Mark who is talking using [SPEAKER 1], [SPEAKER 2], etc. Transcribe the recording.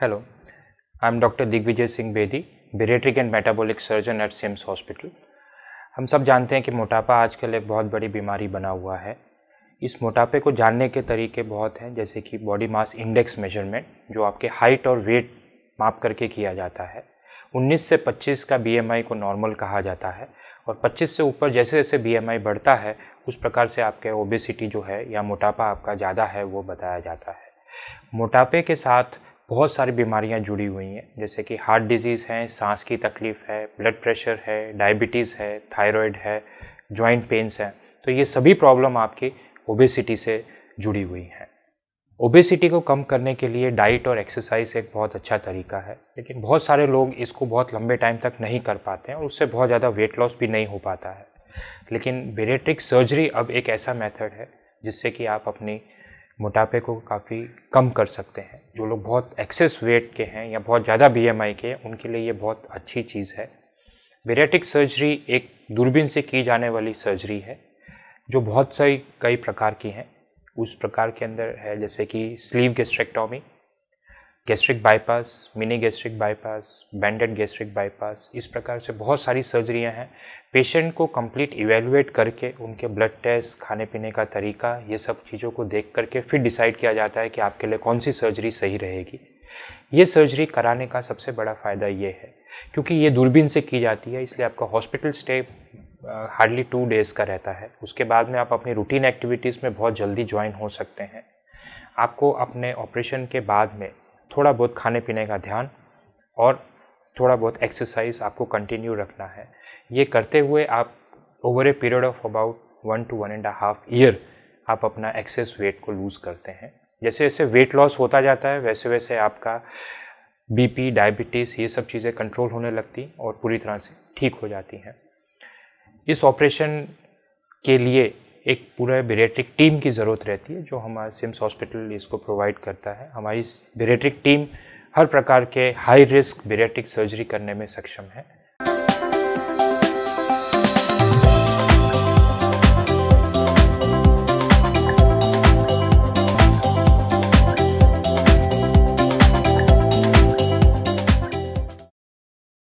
[SPEAKER 1] Hello, I am Dr. Digvijay Singh Bedi, Bariatric and Metabolic Surgeon at SIMS Hospital. हम सब जानते हैं कि मोटापा आजकल एक बहुत बड़ी बीमारी बना हुआ है इस मोटापे को जानने के तरीके बहुत हैं जैसे कि बॉडी मास इंडेक्स मेजरमेंट जो आपके हाइट और वेट माप करके किया जाता है 19 से 25 का बी को नॉर्मल कहा जाता है और 25 से ऊपर जैसे जैसे बी बढ़ता है उस प्रकार से आपके ओबेसिटी जो है या मोटापा आपका ज़्यादा है वो बताया जाता है मोटापे के साथ बहुत सारी बीमारियां जुड़ी हुई हैं जैसे कि हार्ट डिजीज़ है सांस की तकलीफ़ है ब्लड प्रेशर है डायबिटीज़ है थायराइड है जॉइंट पेन्स हैं तो ये सभी प्रॉब्लम आपकी ओबेसिटी से जुड़ी हुई हैं ओबेसिटी को कम करने के लिए डाइट और एक्सरसाइज एक बहुत अच्छा तरीका है लेकिन बहुत सारे लोग इसको बहुत लंबे टाइम तक नहीं कर पाते हैं और उससे बहुत ज़्यादा वेट लॉस भी नहीं हो पाता है लेकिन बेरेट्रिक सर्जरी अब एक ऐसा मेथड है जिससे कि आप अपनी मोटापे को काफ़ी कम कर सकते हैं जो लोग बहुत एक्सेस वेट के हैं या बहुत ज़्यादा बीएमआई के उनके लिए ये बहुत अच्छी चीज़ है बेरेटिक सर्जरी एक दूरबीन से की जाने वाली सर्जरी है जो बहुत सारी कई प्रकार की हैं उस प्रकार के अंदर है जैसे कि sleeve gastrectomy gastric bypass mini gastric bypass banded gastric bypass इस प्रकार से बहुत सारी सर्जरियाँ हैं पेशेंट को कंप्लीट इवेलुएट करके उनके ब्लड टेस्ट खाने पीने का तरीका ये सब चीज़ों को देख करके फिर डिसाइड किया जाता है कि आपके लिए कौन सी सर्जरी सही रहेगी ये सर्जरी कराने का सबसे बड़ा फ़ायदा ये है क्योंकि ये दूरबीन से की जाती है इसलिए आपका hospital stay hardly two days का रहता है उसके बाद में आप अपनी रूटीन एक्टिविटीज़ में बहुत जल्दी ज्वाइन हो सकते हैं आपको अपने ऑपरेशन के बाद में थोड़ा बहुत खाने पीने का ध्यान और थोड़ा बहुत एक्सरसाइज आपको कंटिन्यू रखना है ये करते हुए आप over a period of about one two one and half year आप अपना एक्सेस वेट को लूज़ करते हैं जैसे जैसे वेट लॉस होता जाता है वैसे वैसे आपका बीपी डायबिटीज़ ये सब चीज़ें कंट्रोल होने लगती और पूरी तरह से ठीक हो जाती हैं इस ऑपरेशन के लिए एक पूरा बेरेट्रिक टीम की ज़रूरत रहती है जो हमारा सिम्स हॉस्पिटल इसको प्रोवाइड करता है हमारी बेरेट्रिक टीम हर प्रकार के हाई रिस्क बेरेट्रिक सर्जरी करने में सक्षम है